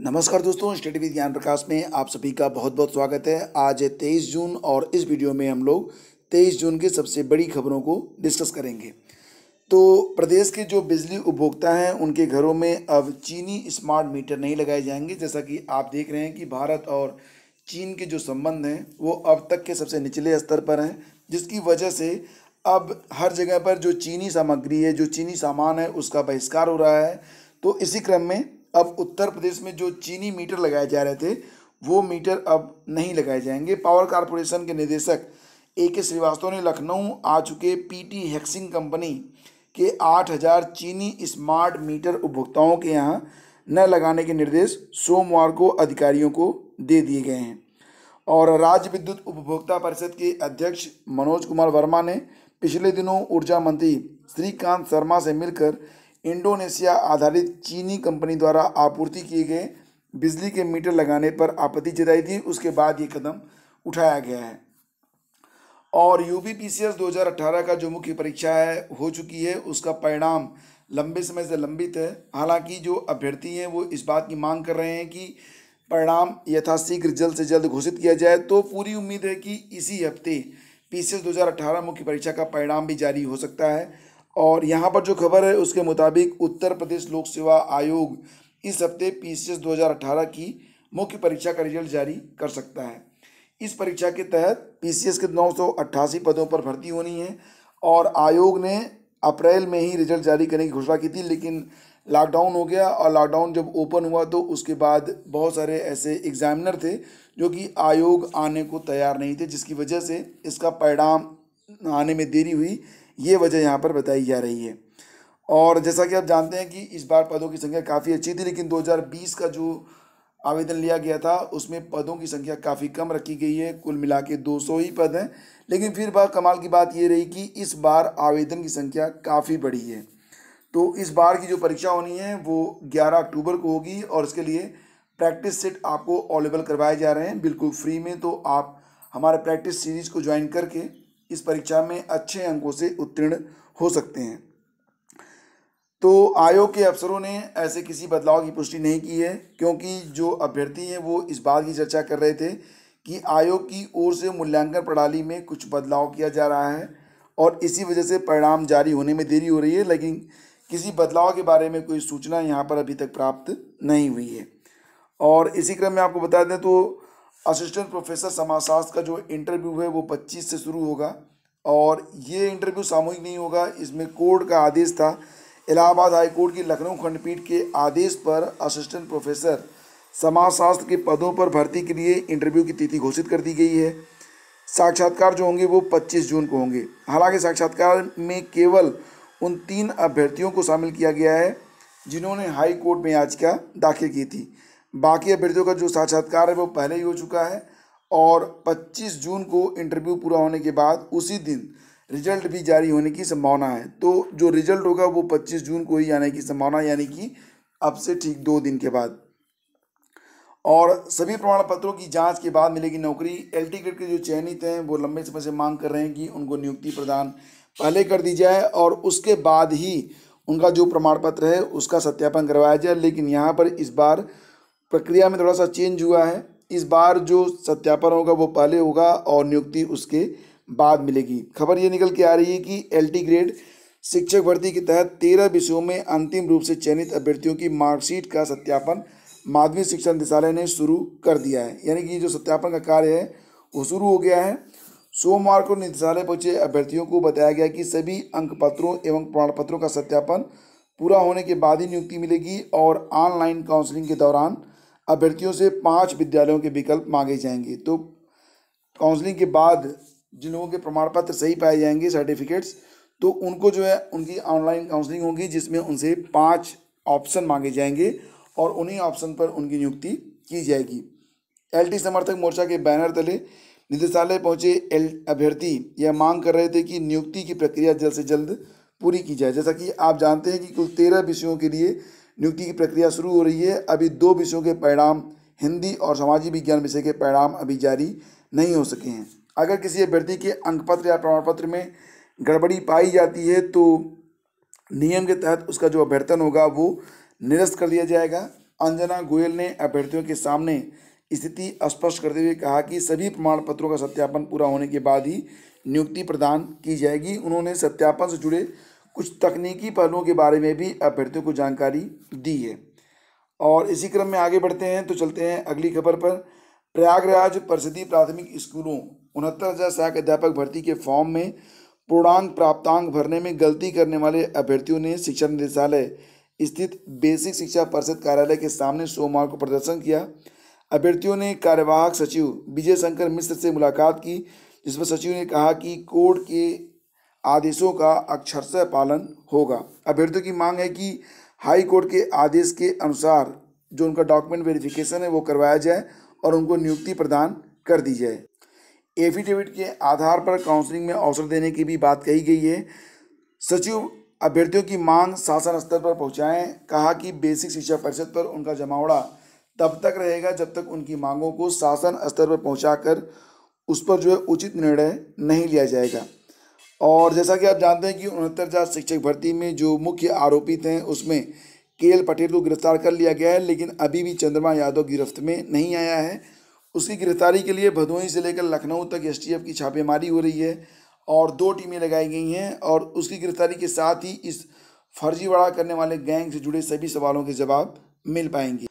नमस्कार दोस्तों study with ज्ञान प्रकाश में आप सभी का बहुत बहुत स्वागत है आज है तेईस जून और इस वीडियो में हम लोग तेईस जून की सबसे बड़ी खबरों को डिस्कस करेंगे तो प्रदेश के जो बिजली उपभोक्ता हैं उनके घरों में अब चीनी स्मार्ट मीटर नहीं लगाए जाएंगे जैसा कि आप देख रहे हैं कि भारत और चीन के जो संबंध हैं वो अब तक के सबसे निचले स्तर पर हैं जिसकी वजह से अब हर जगह पर जो चीनी सामग्री है जो चीनी सामान है उसका बहिष्कार हो रहा है तो इसी क्रम में अब उत्तर प्रदेश में जो चीनी मीटर लगाए जा रहे थे वो मीटर अब नहीं लगाए जाएंगे पावर कारपोरेशन के निदेशक ए के श्रीवास्तव ने लखनऊ आ चुके पीटी हैक्सिंग कंपनी के 8000 चीनी स्मार्ट मीटर उपभोक्ताओं के यहाँ न लगाने के निर्देश सोमवार को अधिकारियों को दे दिए गए हैं और राज्य विद्युत उपभोक्ता परिषद के अध्यक्ष मनोज कुमार वर्मा ने पिछले दिनों ऊर्जा मंत्री श्रीकांत शर्मा से मिलकर इंडोनेशिया आधारित चीनी कंपनी द्वारा आपूर्ति किए गए बिजली के मीटर लगाने पर आपत्ति जताई थी उसके बाद ये कदम उठाया गया है और U P P C S दो हज़ार अट्ठारह का जो मुख्य परीक्षा है हो चुकी है उसका परिणाम लंबे समय से लंबित है हालांकि जो अभ्यर्थी हैं वो इस बात की मांग कर रहे हैं कि परिणाम यथाशीघ्र जल्द से जल्द घोषित किया जाए तो पूरी उम्मीद है कि इसी हफ्ते पी 2018 मुख्य परीक्षा का परिणाम भी जारी हो सकता है और यहाँ पर जो खबर है उसके मुताबिक उत्तर प्रदेश लोक सेवा आयोग इस हफ्ते पी सी एस दो हज़ार अठारह की मुख्य परीक्षा का रिजल्ट जारी कर सकता है इस परीक्षा के तहत पी सी एस के नौ सौ अट्ठासी पदों पर भर्ती होनी है और आयोग ने अप्रैल में ही रिजल्ट जारी करने की घोषणा की थी लेकिन लॉकडाउन हो गया और लॉकडाउन जब ओपन हुआ तो उसके बाद बहुत सारे ऐसे एग्जामिनर थे जो कि आयोग आने को तैयार नहीं थे जिसकी वजह से इसका परिणाम आने में देरी हुई ये वजह यहाँ पर बताई जा रही है और जैसा कि आप जानते हैं कि इस बार पदों की संख्या काफ़ी अच्छी थी लेकिन 2020 का जो आवेदन लिया गया था उसमें पदों की संख्या काफ़ी कम रखी गई है कुल मिला के दो ही पद हैं लेकिन फिर बार कमाल की बात ये रही कि इस बार आवेदन की संख्या काफ़ी बढ़ी है तो इस बार की जो परीक्षा होनी है वो ग्यारह अक्टूबर को होगी और इसके लिए प्रैक्टिस सेट आपको अवेलेबल करवाए जा रहे हैं बिल्कुल फ्री में तो आप हमारे प्रैक्टिस सीरीज़ को ज्वाइन करके इस परीक्षा में अच्छे अंकों से उत्तीर्ण हो सकते हैं तो आयोग के अफसरों ने ऐसे किसी बदलाव की पुष्टि नहीं की है क्योंकि जो अभ्यर्थी हैं वो इस बात की चर्चा कर रहे थे कि आयोग की ओर से मूल्यांकन प्रणाली में कुछ बदलाव किया जा रहा है और इसी वजह से परिणाम जारी होने में देरी हो रही है लेकिन किसी बदलाव के बारे में कोई सूचना यहाँ पर अभी तक प्राप्त नहीं हुई है और इसी क्रम में आपको बता दें तो असिस्टेंट प्रोफेसर समाजशास्त्र का जो इंटरव्यू है वो 25 से शुरू होगा और ये इंटरव्यू सामूहिक नहीं होगा इसमें कोर्ट का आदेश था इलाहाबाद हाई कोर्ट की लखनऊ खंडपीठ के आदेश पर असिस्टेंट प्रोफेसर समाजशास्त्र के पदों पर भर्ती के लिए इंटरव्यू की तिथि घोषित कर दी गई है साक्षात्कार जो होंगे वो 25 जून को होंगे हालांकि साक्षात्कार में केवल उन तीन अभ्यर्थियों को शामिल किया गया है जिन्होंने हाई कोर्ट में याचिका दाखिल की थी बाकी अभ्यर्थियों का जो साक्षात्कार है वो पहले ही हो चुका है और 25 जून को इंटरव्यू पूरा होने के बाद उसी दिन रिजल्ट भी जारी होने की संभावना है तो जो रिजल्ट होगा वो 25 जून को ही आने की संभावना यानी कि अब से ठीक दो दिन के बाद और सभी प्रमाण पत्रों की जांच के बाद मिलेगी नौकरी एल टी ग्रेड के जो चयनित हैं वो लंबे समय से मांग कर रहे हैं कि उनको नियुक्ति प्रदान पहले कर दी जाए और उसके बाद ही उनका जो प्रमाण पत्र है उसका सत्यापन करवाया जाए लेकिन यहाँ पर इस बार प्रक्रिया में थोड़ा सा चेंज हुआ है इस बार जो सत्यापन होगा वो पहले होगा और नियुक्ति उसके बाद मिलेगी खबर ये निकल के आ रही है कि एल ग्रेड शिक्षक भर्ती के तहत तेरह विषयों में अंतिम रूप से चयनित अभ्यर्थियों की मार्कशीट का सत्यापन माध्यमिक शिक्षा निदेशालय ने शुरू कर दिया है यानी कि जो सत्यापन का कार्य है वो शुरू हो गया है सोमवार को निदेशालय पहुंचे अभ्यर्थियों को बताया गया कि सभी अंक पत्रों एवं प्रमाण पत्रों का सत्यापन पूरा होने के बाद ही नियुक्ति मिलेगी और ऑनलाइन काउंसलिंग के दौरान अभ्यर्थियों से पाँच विद्यालयों के विकल्प मांगे जाएंगे तो काउंसलिंग के बाद जिन लोगों के प्रमाण पत्र सही पाए जाएंगे सर्टिफिकेट्स तो उनको जो है उनकी ऑनलाइन काउंसलिंग होगी जिसमें उनसे पाँच ऑप्शन मांगे जाएंगे और उन्हीं ऑप्शन पर उनकी नियुक्ति की जाएगी एलटी समर्थक मोर्चा के बैनर तले निदेशालय पहुंचे एल अभ्यर्थी यह मांग कर रहे थे कि नियुक्ति की प्रक्रिया जल्द से जल्द पूरी की जाए जैसा कि आप जानते हैं कि कुल तेरह विषयों के लिए नियुक्ति की प्रक्रिया शुरू हो रही है अभी दो विषयों के परिणाम हिंदी और सामाजिक विज्ञान विषय के परिणाम अभी जारी नहीं हो सके हैं अगर किसी अभ्यर्थी के अंकपत्र या प्रमाण पत्र में गड़बड़ी पाई जाती है तो नियम के तहत उसका जो अभ्यर्थन होगा वो निरस्त कर दिया जाएगा अंजना गोयल ने अभ्यर्थियों के सामने स्थिति स्पष्ट करते हुए कहा कि सभी प्रमाण पत्रों का सत्यापन पूरा होने के बाद ही नियुक्ति प्रदान की जाएगी उन्होंने सत्यापन से जुड़े कुछ तकनीकी पहलुओं के बारे में भी अभ्यर्थियों को जानकारी दी है और इसी क्रम में आगे बढ़ते हैं तो चलते हैं अगली खबर पर प्रयागराज प्रसिद्धि प्राथमिक स्कूलों उनहत्तर हज़ार सहायक अध्यापक भर्ती के फॉर्म में पूर्णांक प्राप्तांक भरने में गलती करने वाले अभ्यर्थियों ने शिक्षा निदेशालय स्थित बेसिक शिक्षा परिषद कार्यालय के सामने सोमवार को प्रदर्शन किया अभ्यर्थियों ने कार्यवाहक सचिव विजय शंकर मिश्र से मुलाकात की जिसमें सचिव ने कहा कि कोर्ट के आदेशों का अक्षरशः पालन होगा अभ्यर्थियों की मांग है कि हाई कोर्ट के आदेश के अनुसार जो उनका डॉक्यूमेंट वेरिफिकेशन है वो करवाया जाए और उनको नियुक्ति प्रदान कर दी जाए एफिडेविट के आधार पर काउंसलिंग में अवसर देने की भी बात कही गई है सचिव अभ्यर्थियों की मांग शासन स्तर पर पहुँचाएँ कहा कि बेसिक शिक्षा परिषद पर उनका जमावड़ा तब तक रहेगा जब तक उनकी मांगों को शासन स्तर पर पहुँचा उस पर जो है उचित निर्णय नहीं लिया जाएगा और जैसा कि आप जानते हैं कि उनहत्तर हजार शिक्षक भर्ती में जो मुख्य आरोपी थे उसमें के एल पटेल को गिरफ्तार कर लिया गया है लेकिन अभी भी चंद्रमा यादव गिरफ्त में नहीं आया है उसकी गिरफ्तारी के लिए भदोही से लेकर लखनऊ तक एस की छापेमारी हो रही है और दो टीमें लगाई गई हैं और उसकी गिरफ्तारी के साथ ही इस फर्जीवाड़ा करने वाले गैंग से जुड़े सभी सवालों के जवाब मिल पाएंगे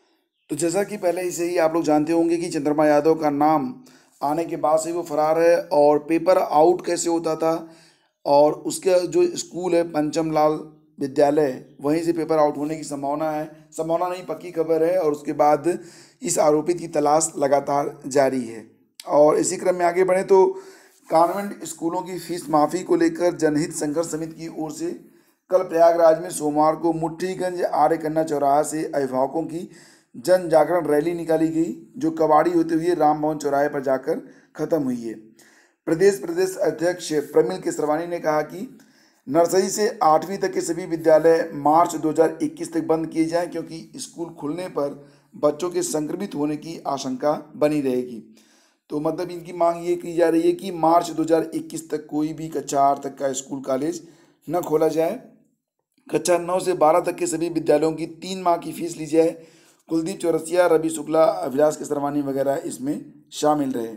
तो जैसा कि पहले ही से ही आप लोग जानते होंगे कि चंद्रमा यादव का नाम आने के बाद से वो फरार है और पेपर आउट कैसे होता था और उसका जो स्कूल है पंचम लाल विद्यालय वहीं से पेपर आउट होने की संभावना है संभावना नहीं पक्की खबर है और उसके बाद इस आरोपी की तलाश लगातार जारी है और इसी क्रम में आगे बढ़ें तो कॉन्वेंट स्कूलों की फीस माफ़ी को लेकर जनहित संघर्ष समिति की ओर से कल प्रयागराज में सोमवार को मुठ्ठीगंज आर्य कन्या चौराहा से अभिभावकों की जन जागरण रैली निकाली गई जो कबाड़ी होते हुए राम भवन चौराहे पर जाकर खत्म हुई है प्रदेश प्रदेश अध्यक्ष प्रमिल केसरवानी ने कहा कि नर्सरी से आठवीं तक के सभी विद्यालय मार्च 2021 तक बंद किए जाएं क्योंकि स्कूल खुलने पर बच्चों के संक्रमित होने की आशंका बनी रहेगी तो मतलब इनकी मांग ये की जा रही है कि मार्च 2021 तक कोई भी कक्षा आठ तक का स्कूल कॉलेज न खोला जाए कक्षा नौ से बारह तक के सभी विद्यालयों की तीन माह की फीस ली जाए कुलदीप चौरसिया रवि शुक्ला अभिलाष केसरवानी वगैरह इसमें शामिल रहे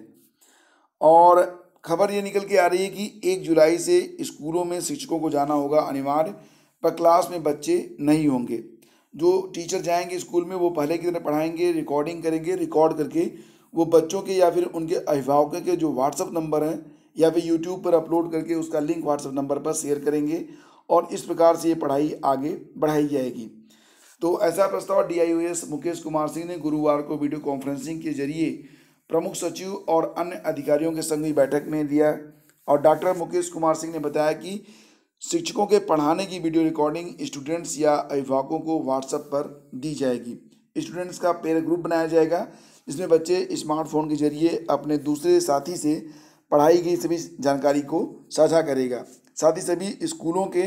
और खबर ये निकल के आ रही है कि एक जुलाई से स्कूलों में शिक्षकों को जाना होगा अनिवार्य पर क्लास में बच्चे नहीं होंगे जो टीचर जाएंगे स्कूल में वो पहले की तरह पढ़ाएंगे रिकॉर्डिंग करेंगे रिकॉर्ड करके वो बच्चों के या फिर उनके अभिभावकों के जो व्हाट्सअप नंबर हैं या फिर यूट्यूब पर अपलोड करके उसका लिंक व्हाट्सअप नंबर पर शेयर करेंगे और इस प्रकार से ये पढ़ाई आगे बढ़ाई जाएगी तो ऐसा प्रस्ताव डी मुकेश कुमार सिंह ने गुरुवार को वीडियो कॉन्फ्रेंसिंग के जरिए प्रमुख सचिव और अन्य अधिकारियों के संग ही बैठक में लिया और डॉक्टर मुकेश कुमार सिंह ने बताया कि शिक्षकों के पढ़ाने की वीडियो रिकॉर्डिंग स्टूडेंट्स या अभिभावकों को व्हाट्सएप पर दी जाएगी स्टूडेंट्स का पेयर ग्रुप बनाया जाएगा जिसमें बच्चे स्मार्टफोन के जरिए अपने दूसरे साथी से पढ़ाई गई सभी जानकारी को साझा करेगा साथ ही सभी स्कूलों के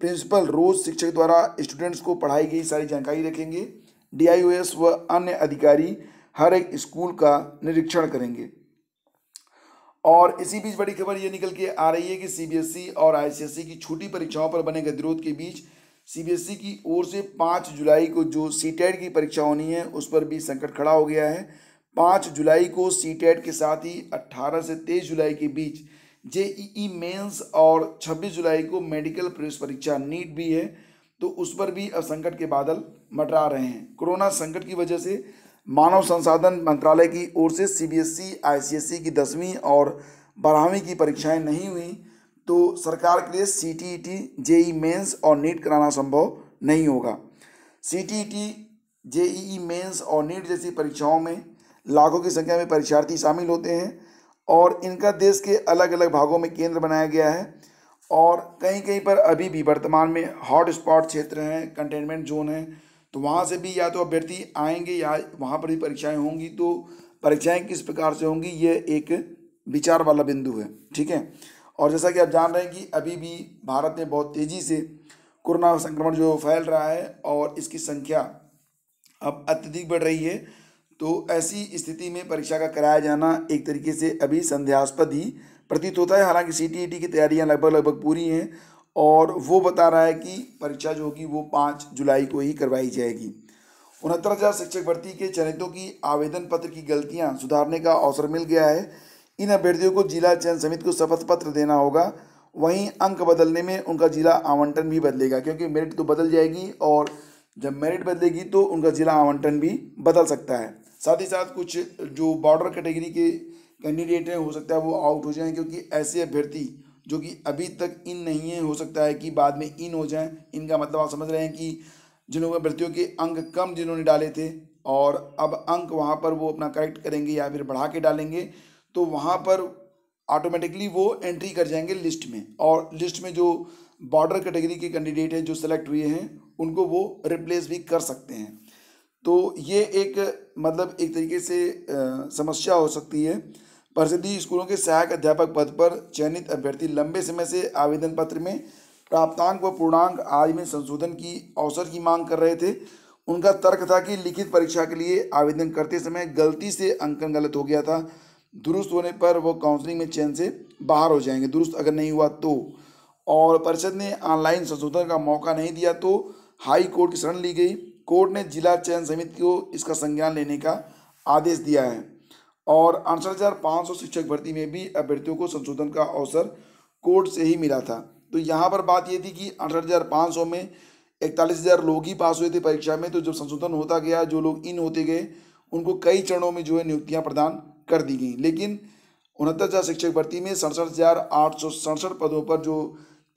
प्रिंसिपल रोज शिक्षक द्वारा स्टूडेंट्स को पढ़ाई गई सारी जानकारी रखेंगे डी व अन्य अधिकारी हर एक स्कूल का निरीक्षण करेंगे और इसी बीच बड़ी खबर ये निकल के आ रही है कि सीबीएसई e और आईसीएसई e की छोटी परीक्षाओं पर बने गतिरोध के बीच सीबीएसई e की ओर से पाँच जुलाई को जो सी की परीक्षा होनी है उस पर भी संकट खड़ा हो गया है पाँच जुलाई को सी के साथ ही अट्ठारह से तेईस जुलाई के बीच ई मेंस और छब्बीस जुलाई को मेडिकल प्रवेश परीक्षा नीट भी है तो उस पर भी अब संकट के बादल मटरा रहे हैं कोरोना संकट की वजह से मानव संसाधन मंत्रालय की ओर से सीबीएसई आईसीएसई e, e की दसवीं और बारहवीं की परीक्षाएं नहीं हुई तो सरकार के लिए C T E T JEE mains और नीट कराना संभव नहीं होगा C T E T JEE mains और नीट जैसी परीक्षाओं में लाखों की संख्या में परीक्षार्थी शामिल होते हैं और इनका देश के अलग अलग भागों में केंद्र बनाया गया है और कहीं कहीं पर अभी भी वर्तमान में हॉट स्पॉट क्षेत्र हैं कंटेनमेंट जोन हैं तो वहाँ से भी या तो अभ्यर्थी आएंगे या वहाँ पर भी परीक्षाएं होंगी तो परीक्षाएं किस प्रकार से होंगी ये एक विचार वाला बिंदु है ठीक है और जैसा कि आप जान रहे हैं कि अभी भी भारत में बहुत तेज़ी से कोरोना संक्रमण जो फैल रहा है और इसकी संख्या अब अत्यधिक बढ़ रही है तो ऐसी स्थिति में परीक्षा का कराया जाना एक तरीके से अभी संध्यास्पद ही प्रतीत होता है हालांकि सी टी e की तैयारियां लगभग लगभग पूरी हैं और वो बता रहा है कि परीक्षा जो होगी वो पाँच जुलाई को ही करवाई जाएगी उनहत्तर हज़ार शिक्षक भर्ती के चयनितों की आवेदन पत्र की गलतियां सुधारने का अवसर मिल गया है इन अभ्यर्थियों को जिला चयन समिति को शपथ पत्र देना होगा वहीं अंक बदलने में उनका जिला आवंटन भी बदलेगा क्योंकि मेरिट तो बदल जाएगी और जब मेरिट बदलेगी तो उनका जिला आवंटन भी बदल सकता है साथ ही साथ कुछ जो बॉर्डर कैटेगरी के कैंडिडेट हैं हो सकता है वो आउट हो जाएँ क्योंकि ऐसे अभ्यर्थी जो कि अभी तक इन नहीं है हो सकता है कि बाद में इन हो जाएं इनका मतलब आप समझ रहे हैं कि जिन्होंने भर्तियों के अंक कम जिन्होंने डाले थे और अब अंक वहाँ पर वो अपना करेक्ट करेंगे या फिर बढ़ा के डालेंगे तो वहाँ पर ऑटोमेटिकली वो एंट्री कर जाएंगे लिस्ट में और लिस्ट में जो बॉर्डर कैटेगरी के कैंडिडेट हैं जो सेलेक्ट हुए हैं उनको वो रिप्लेस भी कर सकते हैं तो ये एक मतलब एक तरीके से समस्या हो सकती है प्रसिद्धि स्कूलों के सहायक अध्यापक पद पर चयनित अभ्यर्थी लंबे समय से आवेदन पत्र में प्राप्तांक व पूर्णांक आदि में संशोधन की अवसर की मांग कर रहे थे उनका तर्क था कि लिखित परीक्षा के लिए आवेदन करते समय गलती से अंकन गलत हो गया था दुरुस्त होने पर वो काउंसलिंग में चयन से बाहर हो जाएंगे दुरुस्त अगर नहीं हुआ तो और परिषद ने ऑनलाइन संशोधन का मौका नहीं दिया तो हाई कोर्ट की शरण ली गई कोर्ट ने जिला चयन समिति को इसका संज्ञान लेने का आदेश दिया है और अड़सठ हज़ार पाँच सौ शिक्षक भर्ती में भी अभ्यर्थियों को संशोधन का अवसर कोर्ट से ही मिला था तो यहाँ पर बात ये थी कि अड़सठ हज़ार पाँच सौ में इकतालीस हज़ार लोग ही पास हुए थे परीक्षा में तो जब संशोधन होता गया जो लोग इन होते गए उनको कई चरणों में जो है नियुक्तियाँ प्रदान कर दी गई लेकिन उनहत्तर हज़ार शिक्षक भर्ती में सड़सठ हज़ार आठ सौ सड़सठ पदों पर जो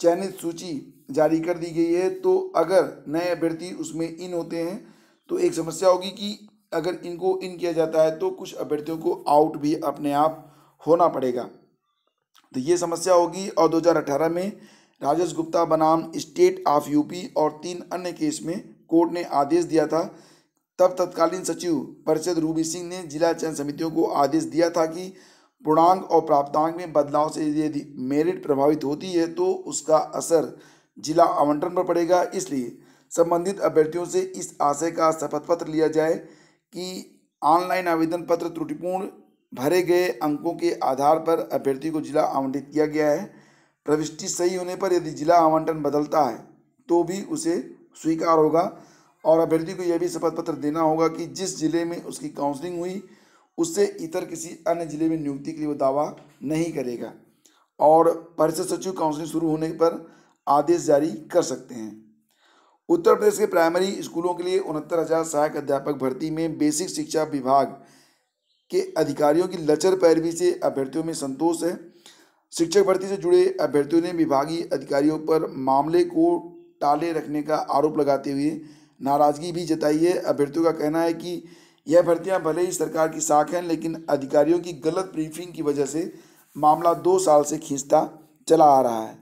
चयनित सूची जारी कर दी गई है तो अगर नए अभ्यर्थी उसमें इन होते हैं तो एक समस्या होगी कि अगर इनको इन किया जाता है तो कुछ अभ्यर्थियों को आउट भी अपने आप होना पड़ेगा तो ये समस्या होगी और 2018 में राजेश गुप्ता बनाम स्टेट ऑफ यूपी और तीन अन्य केस में कोर्ट ने आदेश दिया था तब तत्कालीन सचिव परिषद रूबी सिंह ने जिला चयन समितियों को आदेश दिया था कि पूर्णांग और प्राप्तांग में बदलाव से यदि मेरिट प्रभावित होती है तो उसका असर जिला आवंटन पर पड़ेगा इसलिए संबंधित अभ्यर्थियों से इस आशय का शपथ पत्र लिया जाए कि ऑनलाइन आवेदन पत्र त्रुटिपूर्ण भरे गए अंकों के आधार पर अभ्यर्थी को जिला आवंटित किया गया है प्रविष्टि सही होने पर यदि जिला आवंटन बदलता है तो भी उसे स्वीकार होगा और अभ्यर्थी को यह भी शपथ पत्र देना होगा कि जिस जिले में उसकी काउंसलिंग हुई उससे इतर किसी अन्य जिले में नियुक्ति के लिए वो दावा नहीं करेगा और परिषद सचिव काउंसलिंग शुरू होने पर आदेश जारी कर सकते हैं उत्तर प्रदेश के प्राइमरी स्कूलों के लिए उनहत्तर हज़ार सहायक अध्यापक भर्ती में बेसिक शिक्षा विभाग के अधिकारियों की लचर पैरवी से अभ्यर्थियों में संतोष है शिक्षक भर्ती से जुड़े अभ्यर्थियों ने विभागीय अधिकारियों पर मामले को टाले रखने का आरोप लगाते हुए नाराज़गी भी जताई है अभ्यर्थियों का कहना है कि यह भर्तियां भले ही सरकार की साख हैं लेकिन अधिकारियों की गलत ब्रीफिंग की वजह से मामला दो साल से खींचता चला आ रहा है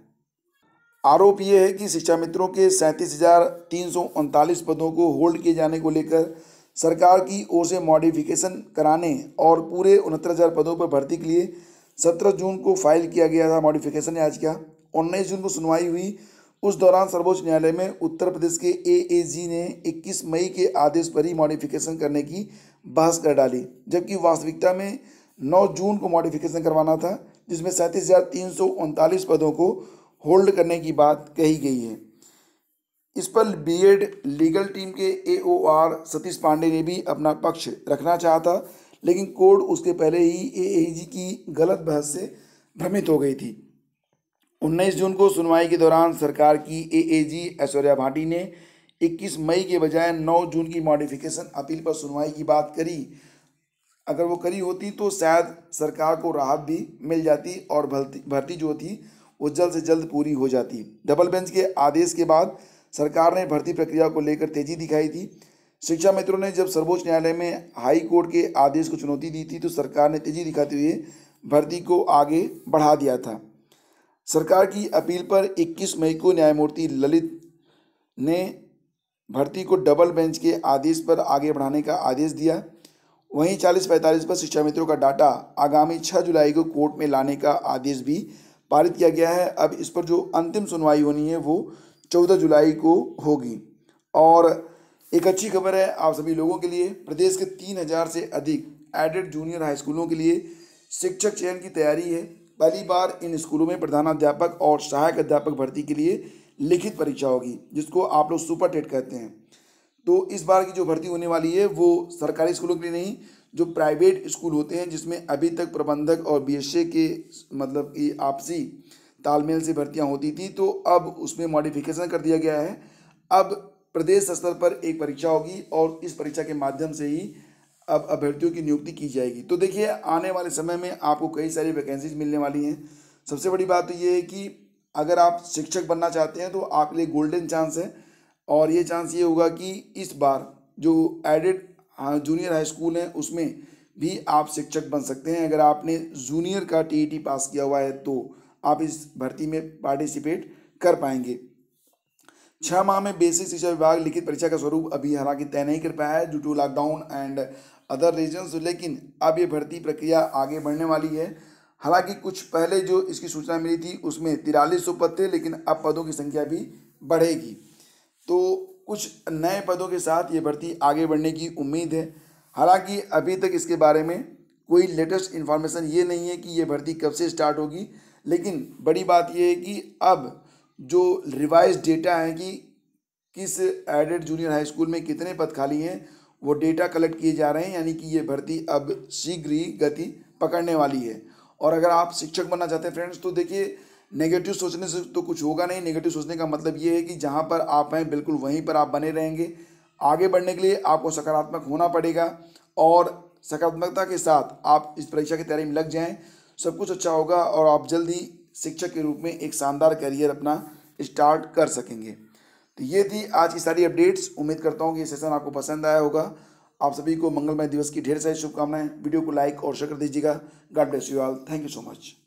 आरोप ये है कि शिक्षा मित्रों के सैंतीस हजार तीन सौ उनतालीस पदों को होल्ड किए जाने को लेकर सरकार की ओर से मॉडिफिकेशन कराने और पूरे उनहत्तर हजार पदों पर भर्ती के लिए सत्रह जून को फाइल किया गया था मॉडिफिकेशन का उन्नीस जून को सुनवाई हुई उस दौरान सर्वोच्च न्यायालय में उत्तर प्रदेश के एएजी ने 21 मई के आदेश पर ही मॉडिफिकेशन करने की बहस कर डाली जबकि वास्तविकता में 9 जून को मॉडिफिकेशन करवाना था जिसमें सैंतीस पदों को होल्ड करने की बात कही गई है इस पर बीएड लीगल टीम के एओआर सतीश पांडे ने भी अपना पक्ष रखना चाहा था लेकिन कोर्ट उसके पहले ही एएजी की गलत बहस से भ्रमित हो गई थी 19 जून को सुनवाई के दौरान सरकार की एएजी ऐश्वर्या भाटी ने 21 मई के बजाय 9 जून की मॉडिफिकेशन अपील पर सुनवाई की बात करी अगर वो करी होती तो शायद सरकार को राहत भी मिल जाती और भर्ती भर्ती जो थी वो जल्द से जल्द पूरी हो जाती डबल बेंच के आदेश के बाद सरकार ने भर्ती प्रक्रिया को लेकर तेजी दिखाई थी शिक्षा मित्रों ने जब सर्वोच्च न्यायालय में हाई कोर्ट के आदेश को चुनौती दी थी तो सरकार ने तेजी दिखाते हुए भर्ती को आगे बढ़ा दिया था सरकार की अपील पर 21 मई को न्यायमूर्ति ललित ने भर्ती को डबल बेंच के आदेश पर आगे बढ़ाने का आदेश दिया वहीं चालीस पैंतालीस पर शिक्षा मित्रों का डाटा आगामी 6 जुलाई को कोर्ट में लाने का आदेश भी पारित किया गया है अब इस पर जो अंतिम सुनवाई होनी है वो चौदह जुलाई को होगी और एक अच्छी खबर है आप सभी लोगों के लिए प्रदेश के तीन हज़ार से अधिक एडेड जूनियर हाई स्कूलों के लिए शिक्षक चयन की तैयारी है पहली बार इन स्कूलों में प्रधानाध्यापक और सहायक अध्यापक भर्ती के लिए लिखित परीक्षा होगी जिसको आप लोग सुपर टेट कहते हैं तो इस बार की जो भर्ती होने वाली है वो सरकारी स्कूलों के लिए नहीं जो प्राइवेट स्कूल होते हैं जिसमें अभी तक प्रबंधक और बीएसए के मतलब कि आपसी तालमेल से भर्तियां होती थी तो अब उसमें मॉडिफिकेशन कर दिया गया है अब प्रदेश स्तर पर एक परीक्षा होगी और इस परीक्षा के माध्यम से ही अब अभ्यर्थियों की नियुक्ति की जाएगी तो देखिए आने वाले समय में आपको कई सारी वैकेंसीज मिलने वाली हैं सबसे बड़ी बात तो ये है कि अगर आप शिक्षक बनना चाहते हैं तो आपके लिए गोल्डन चांस है और ये चांस ये होगा कि इस बार जो एडेड जूनियर हाई स्कूल हैं उसमें भी आप शिक्षक बन सकते हैं अगर आपने जूनियर का टीईटी पास e किया हुआ है तो आप इस भर्ती में पार्टिसिपेट कर पाएंगे छः माह में बेसिक शिक्षा विभाग लिखित परीक्षा का स्वरूप अभी हालांकि तय नहीं कर पाया है due to lockdown and other reasons लेकिन अब ये भर्ती प्रक्रिया आगे बढ़ने वाली है हालांकि कुछ पहले जो इसकी सूचना मिली थी उसमें तिरालीस सौ पद थे लेकिन अब पदों की संख्या भी बढ़ेगी तो कुछ नए पदों के साथ ये भर्ती आगे बढ़ने की उम्मीद है हालांकि अभी तक इसके बारे में कोई लेटेस्ट इन्फॉर्मेशन ये नहीं है कि ये भर्ती कब से स्टार्ट होगी लेकिन बड़ी बात यह है कि अब जो रिवाइज डेटा है कि किस एडेड जूनियर हाई स्कूल में कितने पद खाली हैं वो डेटा कलेक्ट किए जा रहे हैं यानी कि ये भर्ती अब शीघ्र ही गति पकड़ने वाली है और अगर आप शिक्षक बनना चाहते हैं फ्रेंड्स तो देखिए नेगेटिव सोचने से तो कुछ होगा नहीं नेगेटिव सोचने का मतलब ये है कि जहाँ पर आप हैं बिल्कुल वहीं पर आप बने रहेंगे आगे बढ़ने के लिए आपको सकारात्मक होना पड़ेगा और सकारात्मकता के साथ आप इस परीक्षा की तैयारी में लग जाएं सब कुछ अच्छा होगा और आप जल्द ही शिक्षक के रूप में एक शानदार करियर अपना स्टार्ट कर सकेंगे तो ये थी आज की सारी अपडेट्स उम्मीद करता हूँ कि ये सेशन आपको पसंद आया होगा आप सभी को मंगलमय दिवस की ढेर सारी शुभकामनाएं वीडियो को लाइक और शेयर कर दीजिएगा God bless you all thank you so much